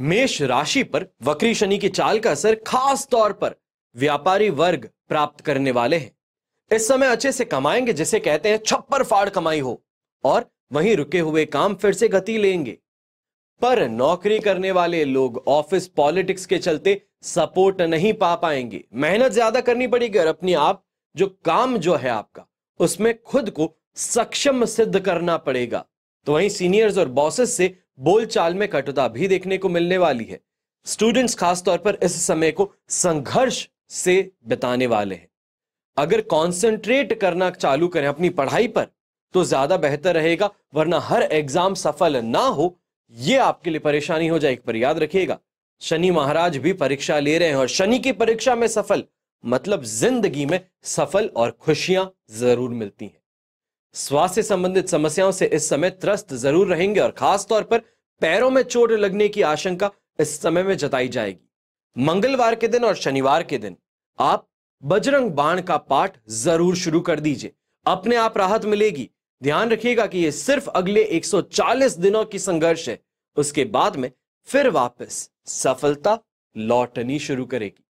मेष राशि पर वक्री शनि की चाल का असर खास तौर पर व्यापारी वर्ग प्राप्त करने वाले हैं इस समय अच्छे से कमाएंगे जिसे कहते हैं छप्पर फाड़ कमाई हो और वहीं रुके हुए काम फिर से गति लेंगे पर नौकरी करने वाले लोग ऑफिस पॉलिटिक्स के चलते सपोर्ट नहीं पा पाएंगे मेहनत ज्यादा करनी पड़ेगी और अपने आप जो काम जो है आपका उसमें खुद को सक्षम सिद्ध करना पड़ेगा तो वहीं सीनियर्स और बॉसेस से बोलचाल में कटुता भी देखने को मिलने वाली है स्टूडेंट्स खासतौर पर इस समय को संघर्ष से बिताने वाले हैं अगर कॉन्सेंट्रेट करना चालू करें अपनी पढ़ाई पर तो ज्यादा बेहतर रहेगा वरना हर एग्जाम सफल ना हो यह आपके लिए परेशानी हो जाएगी पर याद रखिएगा शनि महाराज भी परीक्षा ले रहे हैं और शनि की परीक्षा में सफल मतलब जिंदगी में सफल और खुशियां जरूर मिलती हैं स्वास्थ्य संबंधित समस्याओं से इस समय त्रस्त जरूर रहेंगे और खासतौर पर पैरों में चोट लगने की आशंका इस समय में जताई जाएगी मंगलवार के दिन और शनिवार के दिन आप बजरंग बाण का पाठ जरूर शुरू कर दीजिए अपने आप राहत मिलेगी ध्यान रखिएगा कि यह सिर्फ अगले 140 दिनों की संघर्ष है उसके बाद में फिर वापस सफलता लौटनी शुरू करेगी